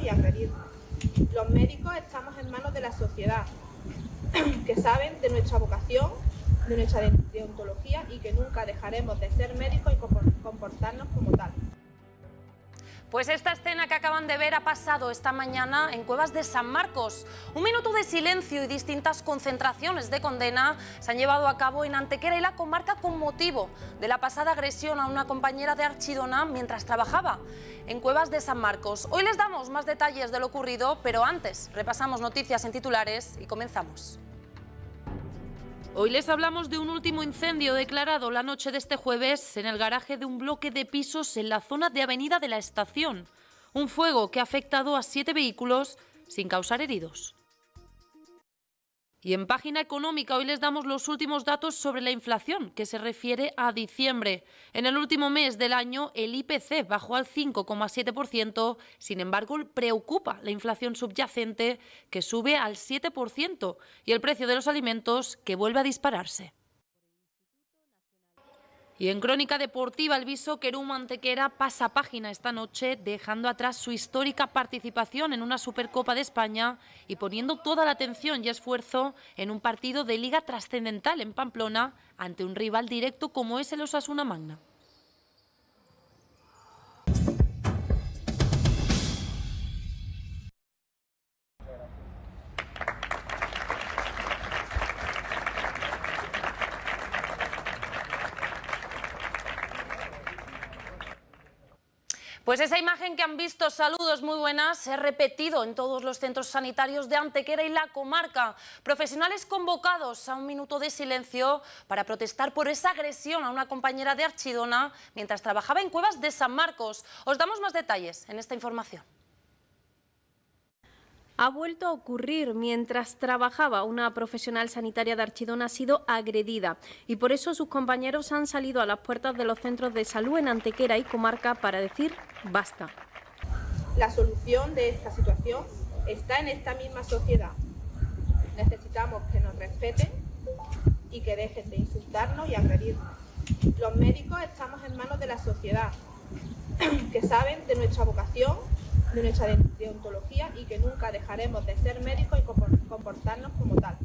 y agredirnos. Los médicos estamos en manos de la sociedad, que saben de nuestra vocación, de nuestra deontología y que nunca dejaremos de ser médicos y comportarnos como tal. Pues esta escena que acaban de ver ha pasado esta mañana en Cuevas de San Marcos. Un minuto de silencio y distintas concentraciones de condena se han llevado a cabo en Antequera y la comarca con motivo de la pasada agresión a una compañera de Archidona mientras trabajaba en Cuevas de San Marcos. Hoy les damos más detalles de lo ocurrido, pero antes repasamos noticias en titulares y comenzamos. Hoy les hablamos de un último incendio declarado la noche de este jueves en el garaje de un bloque de pisos en la zona de Avenida de la Estación. Un fuego que ha afectado a siete vehículos sin causar heridos. Y en página económica hoy les damos los últimos datos sobre la inflación, que se refiere a diciembre. En el último mes del año el IPC bajó al 5,7%, sin embargo preocupa la inflación subyacente, que sube al 7%, y el precio de los alimentos, que vuelve a dispararse. Y en Crónica Deportiva, el viso un Mantequera pasa página esta noche, dejando atrás su histórica participación en una Supercopa de España y poniendo toda la atención y esfuerzo en un partido de liga trascendental en Pamplona ante un rival directo como es el Osasuna Magna. Pues esa imagen que han visto, saludos muy buenas, se ha repetido en todos los centros sanitarios de Antequera y la comarca. Profesionales convocados a un minuto de silencio para protestar por esa agresión a una compañera de Archidona mientras trabajaba en cuevas de San Marcos. Os damos más detalles en esta información ha vuelto a ocurrir mientras trabajaba. Una profesional sanitaria de Archidona ha sido agredida y por eso sus compañeros han salido a las puertas de los centros de salud en Antequera y comarca para decir basta. La solución de esta situación está en esta misma sociedad. Necesitamos que nos respeten y que dejen de insultarnos y agredirnos. Los médicos estamos en manos de la sociedad, que saben de nuestra vocación de derecha de deontología y que nunca dejaremos de ser médicos y comportarnos como tal.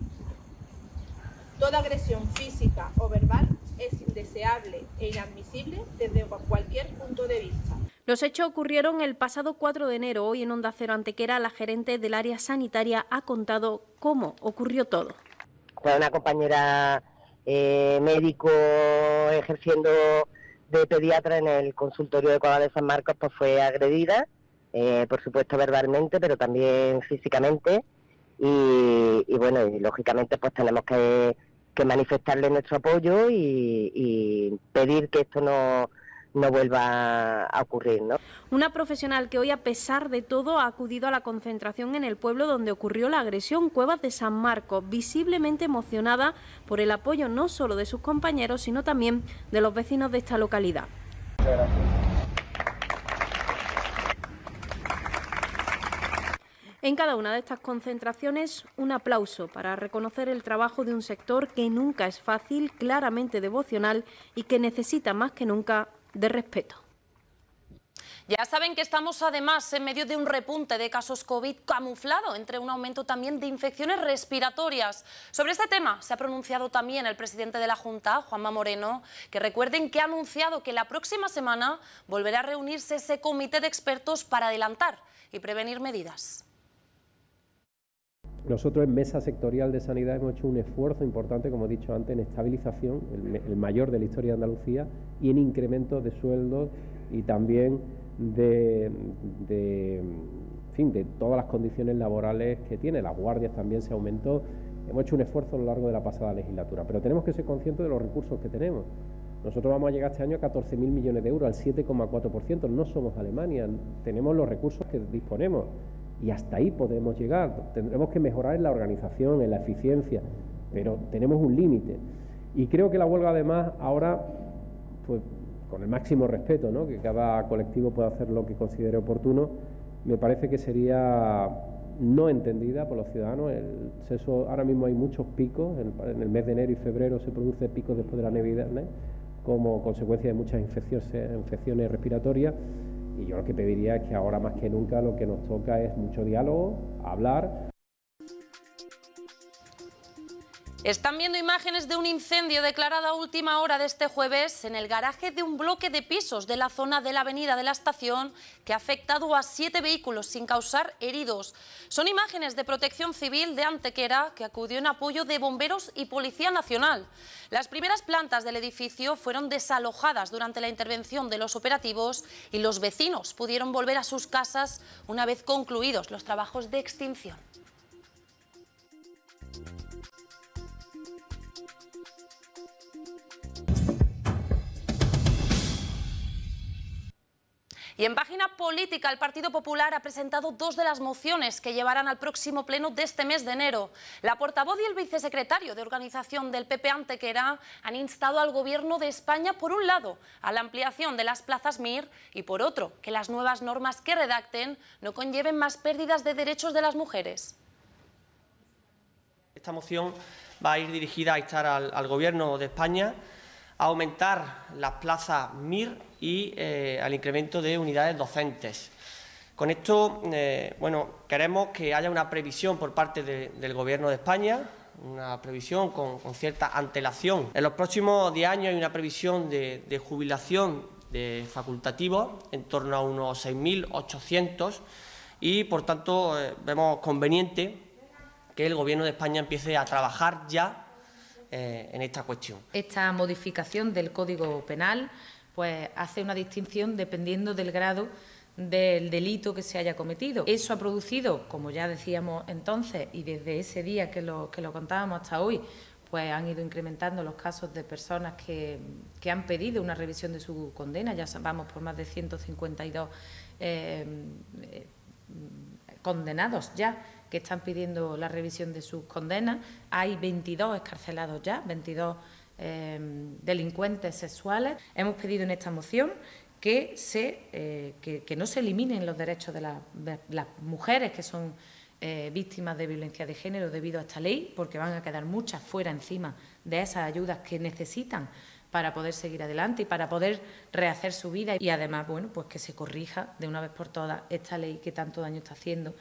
Toda agresión física o verbal es indeseable e inadmisible desde cualquier punto de vista. Los hechos ocurrieron el pasado 4 de enero. Hoy en Onda Cero Antequera, la gerente del área sanitaria ha contado cómo ocurrió todo. Una compañera eh, médico ejerciendo de pediatra en el consultorio de Cuadra de San Marcos pues fue agredida eh, por supuesto verbalmente, pero también físicamente. Y, bueno, y lógicamente pues tenemos que, manifestarle nuestro apoyo y, pedir que esto no, vuelva a ocurrir. ¿no? Una profesional que hoy, a pesar de todo, ha acudido a la concentración en el pueblo donde ocurrió la agresión Cuevas de San Marcos, visiblemente emocionada por el apoyo no solo de sus compañeros, sino también de los vecinos de esta localidad. En cada una de estas concentraciones, un aplauso para reconocer el trabajo de un sector que nunca es fácil, claramente devocional y que necesita más que nunca de respeto. Ya saben que estamos además en medio de un repunte de casos COVID camuflado entre un aumento también de infecciones respiratorias. Sobre este tema se ha pronunciado también el presidente de la Junta, Juanma Moreno, que recuerden que ha anunciado que la próxima semana volverá a reunirse ese comité de expertos para adelantar y prevenir medidas. Nosotros en Mesa Sectorial de Sanidad hemos hecho un esfuerzo importante, como he dicho antes, en estabilización, el, mayor de la historia de Andalucía, y en incremento de sueldos y también de, fin, de todas las condiciones laborales que tiene. Las guardias también se aumentó. Hemos hecho un esfuerzo a lo largo de la pasada legislatura, pero tenemos que ser conscientes de los recursos que tenemos. Nosotros vamos a llegar este año a 14.000 millones de euros, al 7,4%. No somos Alemania, tenemos los recursos que disponemos y hasta ahí podemos llegar. Tendremos que mejorar en la organización, en la eficiencia, pero tenemos un límite. Y creo que la huelga además ahora, pues, con el máximo respeto, que cada colectivo pueda hacer lo que considere oportuno, me parece que sería no entendida por los ciudadanos. El ahora mismo hay muchos picos, en el mes de enero y febrero se produce picos después de la Navidad, ¿eh? como consecuencia de muchas eh, infecciones respiratorias. Y yo lo que pediría es que ahora más que nunca lo que nos toca es mucho diálogo, hablar, Están viendo imágenes de un incendio declarado a última hora de este jueves en el garaje de un bloque de pisos de la zona de la avenida de la estación que ha afectado a siete vehículos sin causar heridos. Son imágenes de protección civil de Antequera que acudió en apoyo de bomberos y Policía Nacional. Las primeras plantas del edificio fueron desalojadas durante la intervención de los operativos y los vecinos pudieron volver a sus casas una vez concluidos los trabajos de extinción. Y en página política, el Partido Popular ha presentado dos de las mociones que llevarán al próximo pleno de este mes de enero. La portavoz y el vicesecretario de organización del PP Antequera han instado al Gobierno de España, por un lado, a la ampliación de las plazas MIR y, por otro, que las nuevas normas que redacten no conlleven más pérdidas de derechos de las mujeres. Esta moción va a ir dirigida a instar al, al Gobierno de España aumentar las plazas MIR y eh, al incremento de unidades docentes. Con esto, eh, bueno, queremos que haya una previsión por parte del Gobierno de España, una previsión con, cierta antelación. En los próximos 10 años hay una previsión de, jubilación de facultativos en torno a unos 6.800 y, por tanto, eh, vemos conveniente que el Gobierno de España empiece a trabajar ya eh, en esta cuestión. Esta modificación del Código Penal pues, hace una distinción dependiendo del grado del delito que se haya cometido. Eso ha producido, como ya decíamos entonces y desde ese día que lo, contábamos hasta hoy, pues han ido incrementando los casos de personas que, que, han pedido una revisión de su condena, ya vamos por más de 152 eh, eh, condenados ya que están pidiendo la revisión de sus condenas. Hay 22 escarcelados ya, 22 em, delincuentes sexuales. Hemos pedido en esta moción que, se, eh, no se eliminen los derechos de, las mujeres que son eh, víctimas de violencia de género debido a esta ley, porque van a quedar muchas fuera encima de esas ayudas que necesitan para poder seguir adelante y para poder rehacer su vida y además, bueno, pues que se corrija de una vez por todas esta ley que tanto daño está haciendo.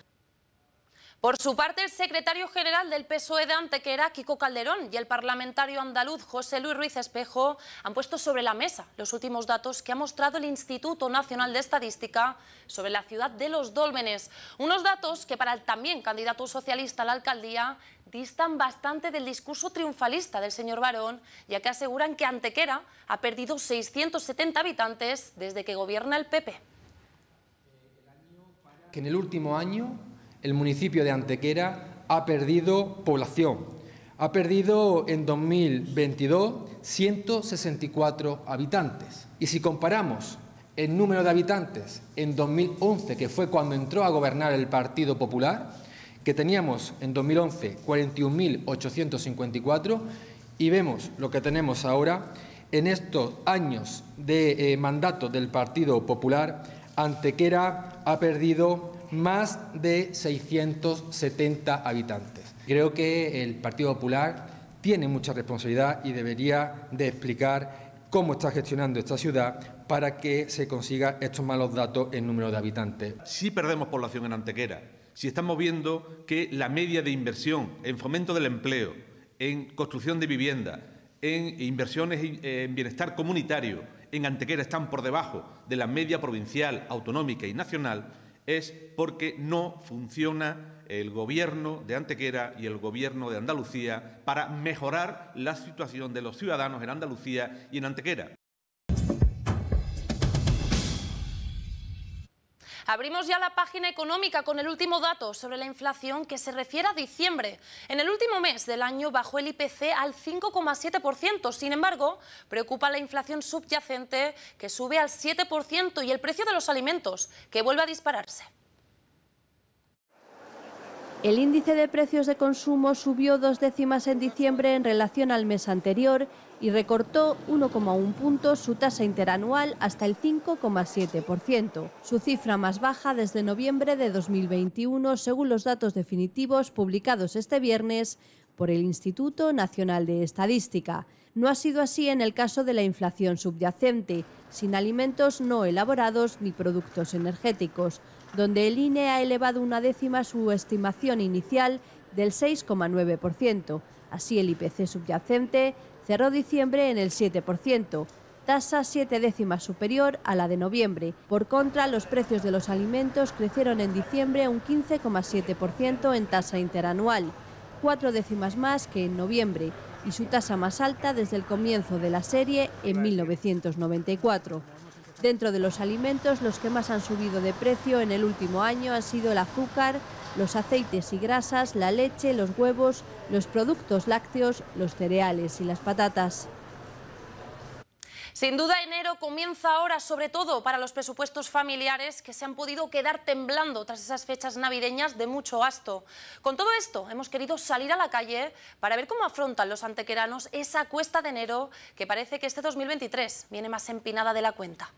Por su parte, el secretario general del PSOE de Antequera, Kiko Calderón, y el parlamentario andaluz José Luis Ruiz Espejo han puesto sobre la mesa los últimos datos que ha mostrado el Instituto Nacional de Estadística sobre la ciudad de Los Dólmenes. Unos datos que para el también candidato socialista a la alcaldía distan bastante del discurso triunfalista del señor Barón, ya que aseguran que Antequera ha perdido 670 habitantes desde que gobierna el PP. Que en el último año el municipio de Antequera ha perdido población. Ha perdido en 2022 164 habitantes. Y si comparamos el número de habitantes en 2011, que fue cuando entró a gobernar el Partido Popular, que teníamos en 2011 41.854, y vemos lo que tenemos ahora, en estos años de eh, mandato del Partido Popular, Antequera ha perdido más de 670 habitantes. Creo que el Partido Popular tiene mucha responsabilidad y debería de explicar cómo está gestionando esta ciudad para que se consiga estos malos datos en número de habitantes. Si perdemos población en Antequera, si estamos viendo que la media de inversión en fomento del empleo, en construcción de vivienda, en inversiones eh, en bienestar comunitario en Antequera están por debajo de la media provincial, autonómica y nacional, es porque no funciona el gobierno de Antequera y el gobierno de Andalucía para mejorar la situación de los ciudadanos en Andalucía y en Antequera. Abrimos ya la página económica con el último dato sobre la inflación que se refiere a diciembre. En el último mes del año bajó el IPC al 5,7%. Sin embargo, preocupa la inflación subyacente que sube al 7% y el precio de los alimentos que vuelve a dispararse. El índice de precios de consumo subió dos décimas en diciembre en relación al mes anterior y recortó 1,1 puntos su tasa interanual hasta el 5,7%, su cifra más baja desde noviembre de 2021 según los datos definitivos publicados este viernes por el Instituto Nacional de Estadística. No ha sido así en el caso de la inflación subyacente, sin alimentos no elaborados ni productos energéticos donde el INE ha elevado una décima su estimación inicial del 6,9%. Así el IPC subyacente cerró diciembre en el 7%, tasa siete décimas superior a la de noviembre. Por contra, los precios de los alimentos crecieron en diciembre un 15,7% en tasa interanual, cuatro décimas más que en noviembre y su tasa más alta desde el comienzo de la serie en 1994. Dentro de los alimentos, los que más han subido de precio en el último año han sido el azúcar, los aceites y grasas, la leche, los huevos, los productos lácteos, los cereales y las patatas. Sin duda, enero comienza ahora, sobre todo para los presupuestos familiares que se han podido quedar temblando tras esas fechas navideñas de mucho gasto. Con todo esto, hemos querido salir a la calle para ver cómo afrontan los antequeranos esa cuesta de enero que parece que este 2023 viene más empinada de la cuenta.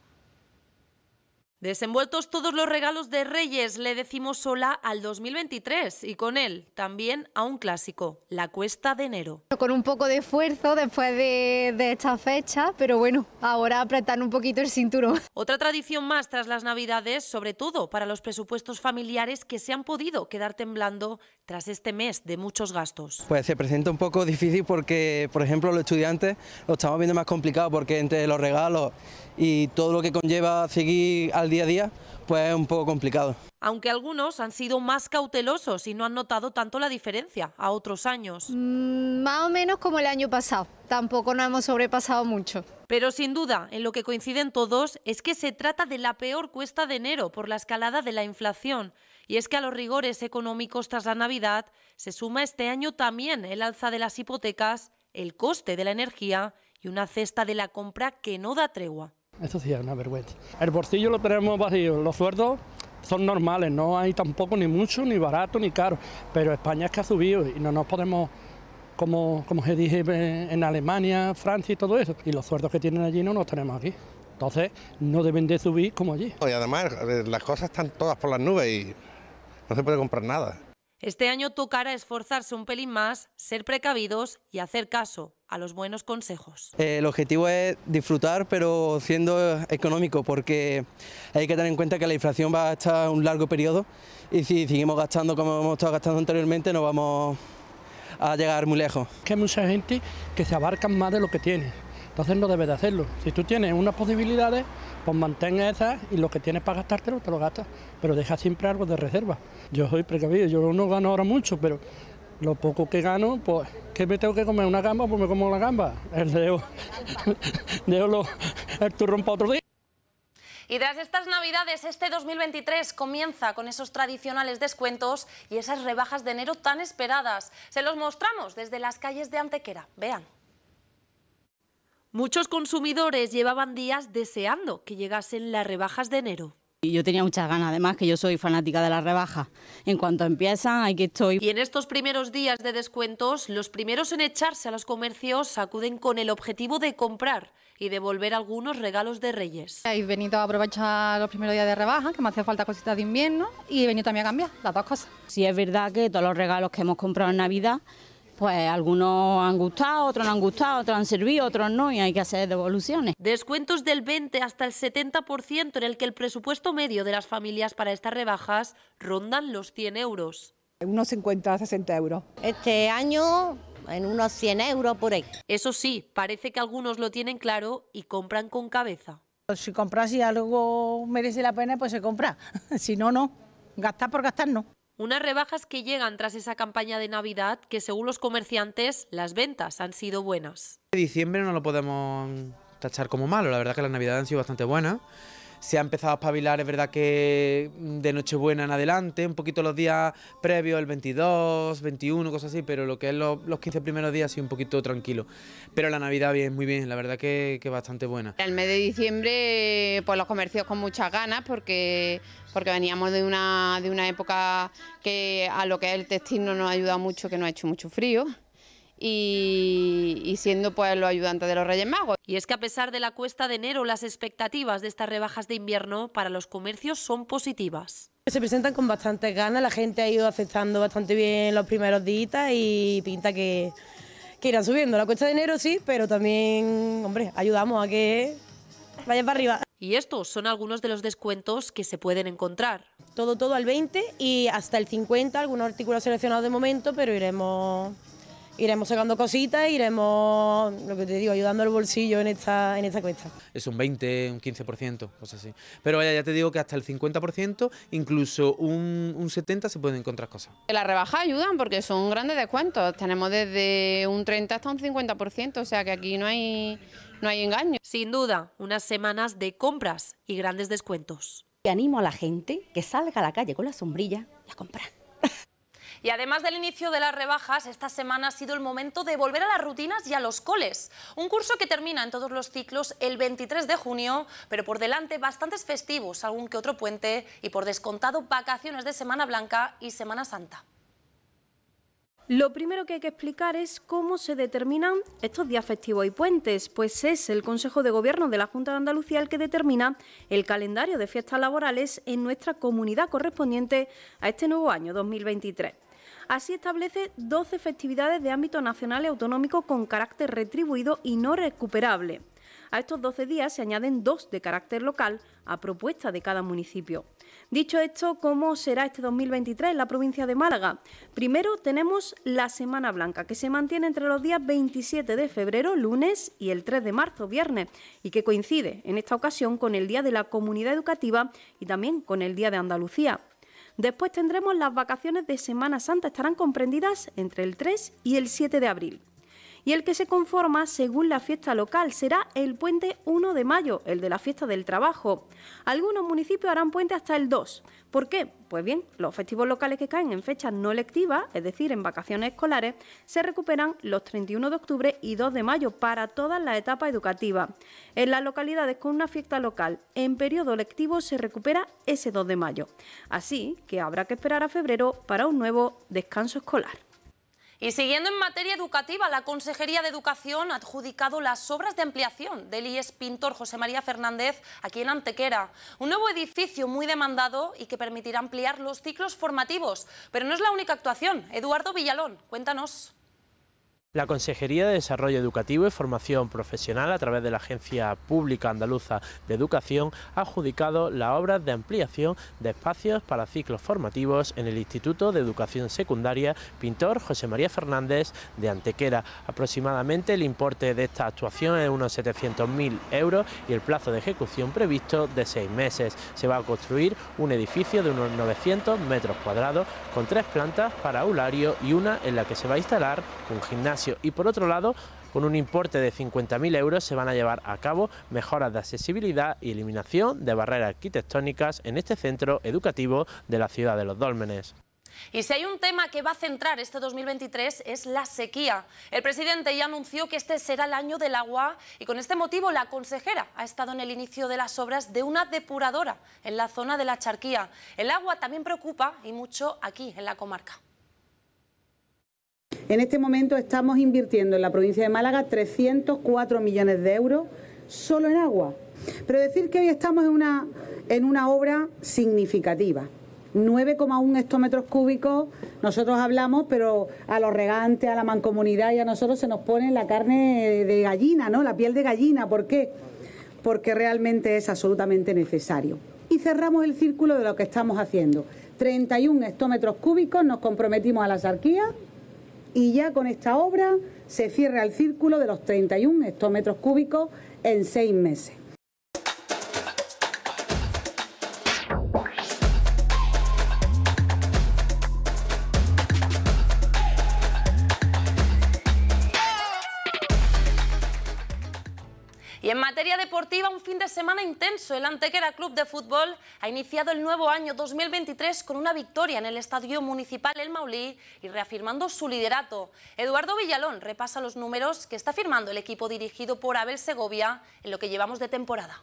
Desenvueltos todos los regalos de Reyes, le decimos hola al 2023 y con él también a un clásico, la cuesta de enero. Con un poco de esfuerzo después de, de esta fecha, pero bueno, ahora apretar un poquito el cinturón. Otra tradición más tras las Navidades, sobre todo para los presupuestos familiares que se han podido quedar temblando tras este mes de muchos gastos. Pues se presenta un poco difícil porque, por ejemplo, los estudiantes lo estamos viendo más complicado porque entre los regalos y todo lo que conlleva seguir al día a día, pues es un poco complicado. Aunque algunos han sido más cautelosos y no han notado tanto la diferencia a otros años. Mm, más o menos como el año pasado, tampoco nos hemos sobrepasado mucho. Pero sin duda, en lo que coinciden todos es que se trata de la peor cuesta de enero por la escalada de la inflación. Y es que a los rigores económicos tras la Navidad se suma este año también el alza de las hipotecas, el coste de la energía y una cesta de la compra que no da tregua eso sí es una vergüenza. El bolsillo lo tenemos vacío, los sueldos son normales, no hay tampoco ni mucho, ni barato, ni caro, pero España es que ha subido y no nos podemos, como, como se dije en Alemania, Francia y todo eso, y los sueldos que tienen allí no los tenemos aquí. Entonces no deben de subir como allí. Y además eh, las cosas están todas por las nubes y no se puede comprar nada. Este año tocará esforzarse un pelín más, ser precavidos y hacer caso a los buenos consejos. Eh, el objetivo es disfrutar, pero siendo económico, porque hay que tener en cuenta que la inflación va a estar un largo periodo y si seguimos gastando como hemos estado gastando anteriormente, no vamos a llegar muy lejos. Que hay mucha gente que se abarca más de lo que tiene. Entonces no debes de hacerlo. Si tú tienes unas posibilidades, pues mantén esas y lo que tienes para gastártelo te lo gastas, pero deja siempre algo de reserva. Yo soy precavido, yo no gano ahora mucho, pero lo poco que gano, pues, que me tengo que comer? ¿Una gamba? Pues me como la gamba. El dejo, el turrón para otro día. Y tras estas navidades, este 2023 comienza con esos tradicionales descuentos y esas rebajas de enero tan esperadas. Se los mostramos desde las calles de Antequera. Vean. Muchos consumidores llevaban días deseando que llegasen las rebajas de enero. Yo tenía muchas ganas, además que yo soy fanática de las rebajas. En cuanto empiezan, que estoy. Y en estos primeros días de descuentos, los primeros en echarse a los comercios acuden con el objetivo de comprar y devolver algunos regalos de Reyes. He venido a aprovechar los primeros días de rebaja, que me hacía falta cositas de invierno, y he venido también a cambiar las dos cosas. Sí, es verdad que todos los regalos que hemos comprado en Navidad pues algunos han gustado, otros no han gustado, otros han servido, otros no, y hay que hacer devoluciones. Descuentos del 20 hasta el 70% en el que el presupuesto medio de las familias para estas rebajas rondan los 100 euros. Unos 50 a 60 euros. Este año en unos 100 euros por ahí. Eso sí, parece que algunos lo tienen claro y compran con cabeza. Pues si compras y algo merece la pena, pues se compra. si no, no. Gastar por gastar no. Unas rebajas que llegan tras esa campaña de Navidad que según los comerciantes las ventas han sido buenas. Diciembre no lo podemos tachar como malo, la verdad que las Navidades han sido bastante buenas se ha empezado a espabilar, es verdad que mm, de Nochebuena en adelante, un poquito los días previos, el 22, 21, cosas así, pero lo que es los, 15 primeros días sí un poquito tranquilo. Pero la Navidad bien, muy bien, la verdad que, bastante buena. El mes de diciembre, pues los comercios con muchas ganas porque porque veníamos de una, de una época que a lo que es el textil no nos ha ayudado mucho, que no ha hecho mucho frío y, siendo pues los ayudantes de los Reyes Magos. Y es que a pesar de la cuesta de enero, las expectativas de estas rebajas de invierno para los comercios son positivas. Se presentan con bastante ganas, la gente ha ido aceptando bastante bien los primeros días y pinta que, que irán subiendo. La cuesta de enero sí, pero también, hombre, ayudamos a que vayan para arriba. Y estos son algunos de los descuentos que se pueden encontrar. Todo, todo al 20 y hasta el 50, algunos artículos seleccionados de momento, pero iremos iremos sacando cositas, iremos, lo que te digo, ayudando al bolsillo en esta, en esta cuesta. Es un 20, un 15%, cosas así. Pero vaya, ya te digo que hasta el 50%, incluso un, 70% se pueden encontrar cosas. Las rebajas ayudan porque son grandes descuentos. Tenemos desde un 30 hasta un 50%, o sea que aquí no hay, no hay engaño. Sin duda, unas semanas de compras y grandes descuentos. Y animo a la gente que salga a la calle con la sombrilla y a comprar. Y además del inicio de las rebajas, esta semana ha sido el momento de volver a las rutinas y a los coles. Un curso que termina en todos los ciclos el 23 de junio, pero por delante bastantes festivos, algún que otro puente y por descontado vacaciones de Semana Blanca y Semana Santa. Lo primero que hay que explicar es cómo se determinan estos días festivos y puentes, pues es el Consejo de Gobierno de la Junta de Andalucía el que determina el calendario de fiestas laborales en nuestra comunidad correspondiente a este nuevo año 2023. Así establece 12 festividades de ámbito nacional y autonómico con carácter retribuido y no recuperable. A estos 12 días se añaden dos de carácter local a propuesta de cada municipio. Dicho esto, ¿cómo será este 2023 en la provincia de Málaga? Primero tenemos la Semana Blanca, que se mantiene entre los días 27 de febrero, lunes, y el 3 de marzo, viernes, y que coincide en esta ocasión con el Día de la Comunidad Educativa y también con el Día de Andalucía. Después tendremos las vacaciones de Semana Santa, estarán comprendidas entre el 3 y el 7 de abril y el que se conforma según la fiesta local será el puente 1 de mayo, el de la fiesta del trabajo. Algunos municipios harán puente hasta el 2. ¿Por qué? Pues bien, los festivos locales que caen en fechas no lectivas, es decir, en vacaciones escolares, se recuperan los 31 de octubre y 2 de mayo para todas las etapas educativas. En las localidades con una fiesta local en periodo lectivo se recupera ese 2 de mayo. Así que habrá que esperar a febrero para un nuevo descanso escolar. Y siguiendo en materia educativa, la Consejería de Educación ha adjudicado las obras de ampliación del IES Pintor José María Fernández aquí en Antequera. Un nuevo edificio muy demandado y que permitirá ampliar los ciclos formativos. Pero no es la única actuación. Eduardo Villalón, cuéntanos. La Consejería de Desarrollo Educativo y Formación Profesional, a través de la Agencia Pública Andaluza de Educación, ha adjudicado la obra de ampliación de espacios para ciclos formativos en el Instituto de Educación Secundaria Pintor José María Fernández de Antequera. Aproximadamente el importe de esta actuación es unos 700.000 euros y el plazo de ejecución previsto de seis meses. Se va a construir un edificio de unos 900 metros cuadrados con tres plantas para aulario y una en la que se va a instalar un gimnasio y por otro lado con un importe de 50.000 euros se van a llevar a cabo mejoras de accesibilidad y eliminación de barreras arquitectónicas en este centro educativo de la ciudad de los Dólmenes. Y si hay un tema que va a centrar este 2023 es la sequía. El presidente ya anunció que este será el año del agua y con este motivo la consejera ha estado en el inicio de las obras de una depuradora en la zona de la charquía. El agua también preocupa y mucho aquí en la comarca. En este momento estamos invirtiendo en la provincia de Málaga 304 millones de euros solo en agua. Pero decir que hoy estamos en una, en una obra significativa. 9,1 hectómetros cúbicos, nosotros hablamos, pero a los regantes, a la mancomunidad y a nosotros se nos pone la carne de gallina, ¿no? La piel de gallina. ¿Por qué? Porque realmente es absolutamente necesario. Y cerramos el círculo de lo que estamos haciendo. 31 hectómetros cúbicos nos comprometimos a la arquías y ya con esta obra se cierra el círculo de los 31 hectómetros cúbicos en seis meses. un fin de semana intenso. El Antequera Club de Fútbol ha iniciado el nuevo año 2023 con una victoria en el Estadio Municipal El Maulí y reafirmando su liderato. Eduardo Villalón repasa los números que está firmando el equipo dirigido por Abel Segovia en lo que llevamos de temporada.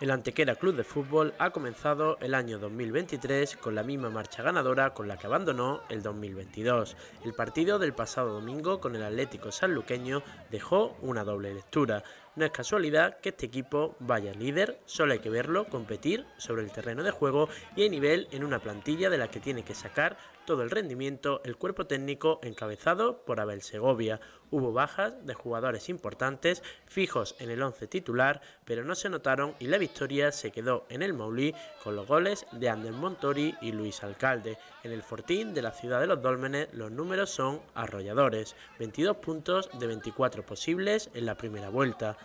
El Antequera Club de Fútbol ha comenzado el año 2023 con la misma marcha ganadora con la que abandonó el 2022. El partido del pasado domingo con el Atlético Sanluqueño dejó una doble lectura. No es casualidad que este equipo vaya líder, solo hay que verlo competir sobre el terreno de juego y a nivel en una plantilla de la que tiene que sacar todo el rendimiento el cuerpo técnico encabezado por Abel Segovia. Hubo bajas de jugadores importantes fijos en el 11 titular, pero no se notaron y la victoria se quedó en el Maulí con los goles de Ander Montori y Luis Alcalde. En el Fortín de la ciudad de los Dólmenes los números son arrolladores, 22 puntos de 24 posibles en la primera vuelta.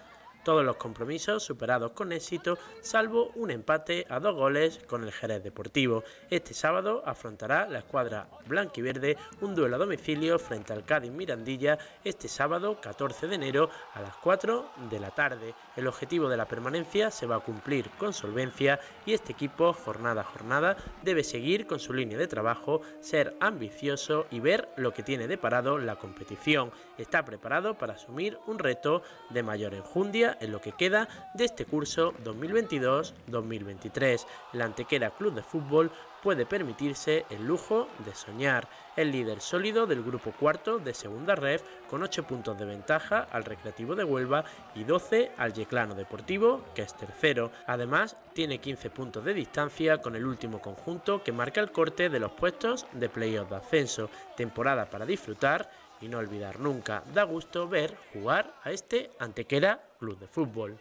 Todos los compromisos superados con éxito, salvo un empate a dos goles con el Jerez Deportivo. Este sábado afrontará la escuadra blanquiverde un duelo a domicilio frente al Cádiz Mirandilla este sábado 14 de enero a las 4 de la tarde. El objetivo de la permanencia se va a cumplir con solvencia y este equipo jornada a jornada debe seguir con su línea de trabajo, ser ambicioso y ver lo que tiene de parado la competición. Está preparado para asumir un reto de mayor enjundia en lo que queda de este curso 2022-2023. ...la Antequera Club de Fútbol puede permitirse el lujo de soñar. El líder sólido del grupo cuarto de segunda red... con 8 puntos de ventaja al Recreativo de Huelva y 12 al Yeclano Deportivo, que es tercero. Además, tiene 15 puntos de distancia con el último conjunto que marca el corte de los puestos de playoff de ascenso. Temporada para disfrutar y no olvidar nunca, da gusto ver jugar a este Antequera Club de Fútbol.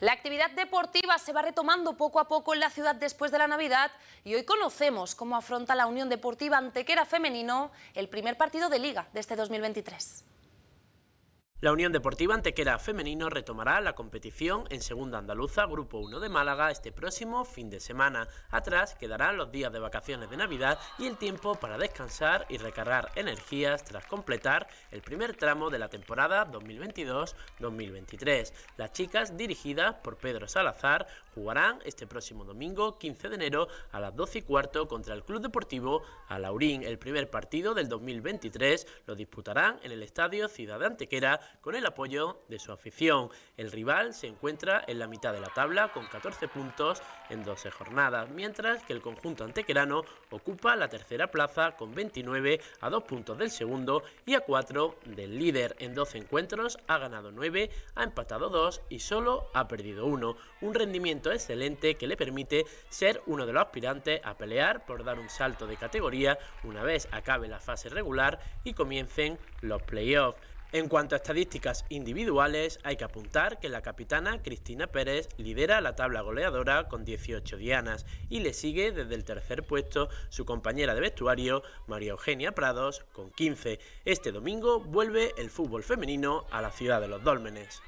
La actividad deportiva se va retomando poco a poco en la ciudad después de la Navidad y hoy conocemos cómo afronta la Unión Deportiva Antequera Femenino el primer partido de Liga de este 2023. La Unión Deportiva Antequera Femenino retomará la competición en Segunda Andaluza Grupo 1 de Málaga este próximo fin de semana. Atrás quedarán los días de vacaciones de Navidad y el tiempo para descansar y recargar energías tras completar el primer tramo de la temporada 2022-2023. Las chicas dirigidas por Pedro Salazar Jugarán este próximo domingo, 15 de enero, a las 12 y cuarto contra el Club Deportivo Alaurín. El primer partido del 2023 lo disputarán en el Estadio Ciudad de Antequera con el apoyo de su afición. El rival se encuentra en la mitad de la tabla con 14 puntos en 12 jornadas, mientras que el conjunto antequerano ocupa la tercera plaza con 29 a 2 puntos del segundo y a 4 del líder. En 12 encuentros ha ganado 9, ha empatado 2 y solo ha perdido 1. Un rendimiento excelente que le permite ser uno de los aspirantes a pelear por dar un salto de categoría una vez acabe la fase regular y comiencen los playoffs. En cuanto a estadísticas individuales, hay que apuntar que la capitana Cristina Pérez lidera la tabla goleadora con 18 dianas y le sigue desde el tercer puesto su compañera de vestuario María Eugenia Prados con 15. Este domingo vuelve el fútbol femenino a la ciudad de los Dólmenes.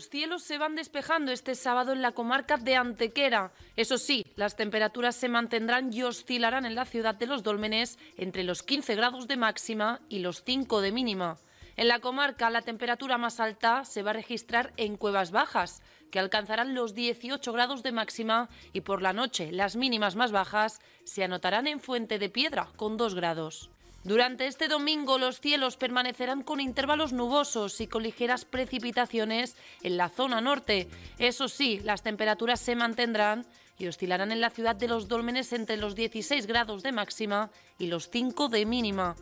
Los cielos se van despejando este sábado en la comarca de Antequera. Eso sí, las temperaturas se mantendrán y oscilarán en la ciudad de los Dólmenes entre los 15 grados de máxima y los 5 de mínima. En la comarca, la temperatura más alta se va a registrar en Cuevas Bajas, que alcanzarán los 18 grados de máxima y por la noche las mínimas más bajas se anotarán en Fuente de Piedra, con 2 grados. Durante este domingo los cielos permanecerán con intervalos nubosos y con ligeras precipitaciones en la zona norte. Eso sí, las temperaturas se mantendrán y oscilarán en la ciudad de los dólmenes entre los 16 grados de máxima y los 5 de mínima.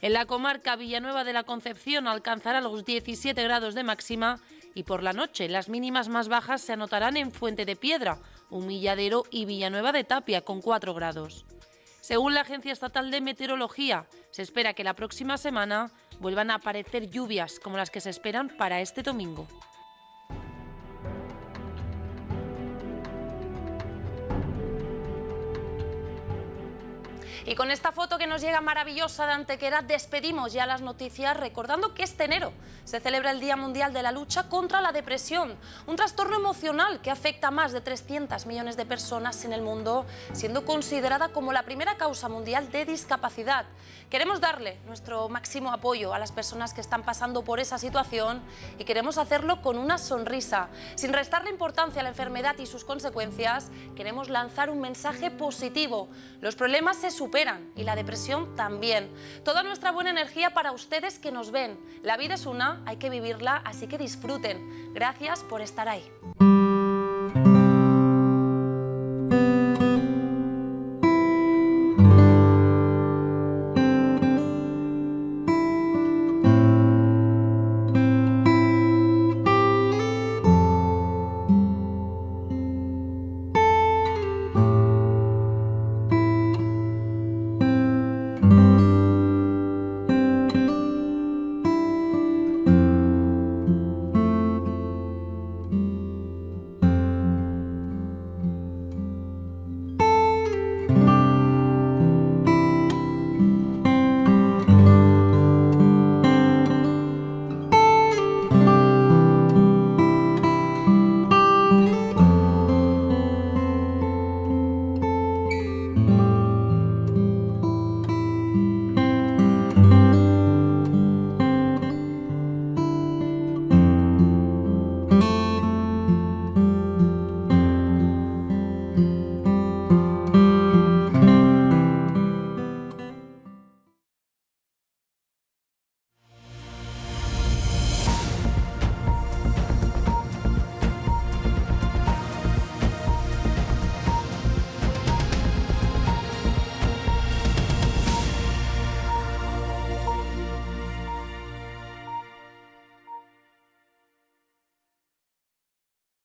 En la comarca Villanueva de la Concepción alcanzará los 17 grados de máxima y por la noche las mínimas más bajas se anotarán en Fuente de Piedra, Humilladero y Villanueva de Tapia con 4 grados. Según la Agencia Estatal de Meteorología, se espera que la próxima semana vuelvan a aparecer lluvias como las que se esperan para este domingo. Y con esta foto que nos llega maravillosa de Antequera, despedimos ya las noticias recordando que este enero se celebra el Día Mundial de la Lucha contra la Depresión, un trastorno emocional que afecta a más de 300 millones de personas en el mundo, siendo considerada como la primera causa mundial de discapacidad. Queremos darle nuestro máximo apoyo a las personas que están pasando por esa situación y queremos hacerlo con una sonrisa. Sin restarle importancia a la enfermedad y sus consecuencias, queremos lanzar un mensaje positivo. Los problemas se superan y la depresión también. Toda nuestra buena energía para ustedes que nos ven. La vida es una, hay que vivirla, así que disfruten. Gracias por estar ahí.